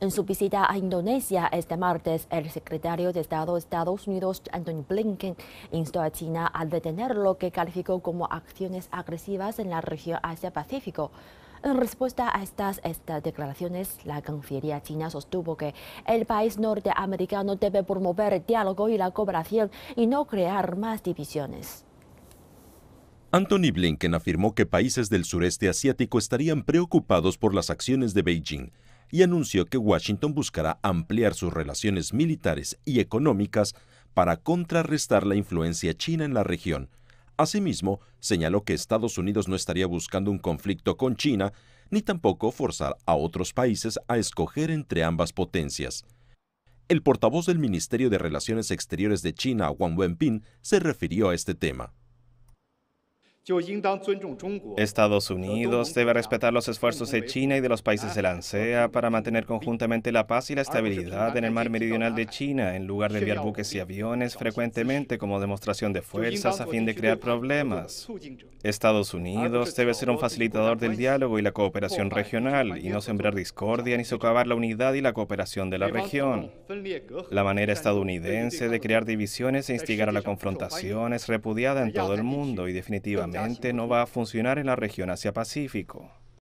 En su visita a Indonesia este martes, el secretario de Estado de Estados Unidos, Antony Blinken, instó a China a detener lo que calificó como acciones agresivas en la región Asia-Pacífico. En respuesta a estas, declaraciones, la Cancillería china sostuvo que el país norteamericano debe promover el diálogo y la cooperación y no crear más divisiones. Antony Blinken afirmó que países del sureste asiático estarían preocupados por las acciones de Beijing y anunció que Washington buscará ampliar sus relaciones militares y económicas para contrarrestar la influencia china en la región. Asimismo, señaló que Estados Unidos no estaría buscando un conflicto con China, ni tampoco forzar a otros países a escoger entre ambas potencias. El portavoz del Ministerio de Relaciones Exteriores de China, Wang Wenping, se refirió a este tema. Estados Unidos debe respetar los esfuerzos de China y de los países de la ANSEA para mantener conjuntamente la paz y la estabilidad en el mar meridional de China, en lugar de enviar buques y aviones frecuentemente como demostración de fuerzas a fin de crear problemas. Estados Unidos debe ser un facilitador del diálogo y la cooperación regional y no sembrar discordia ni socavar la unidad y la cooperación de la región. La manera estadounidense de crear divisiones e instigar a la confrontación es repudiada en todo el mundo y definitivamente no va a funcionar en la región Asia-Pacífico.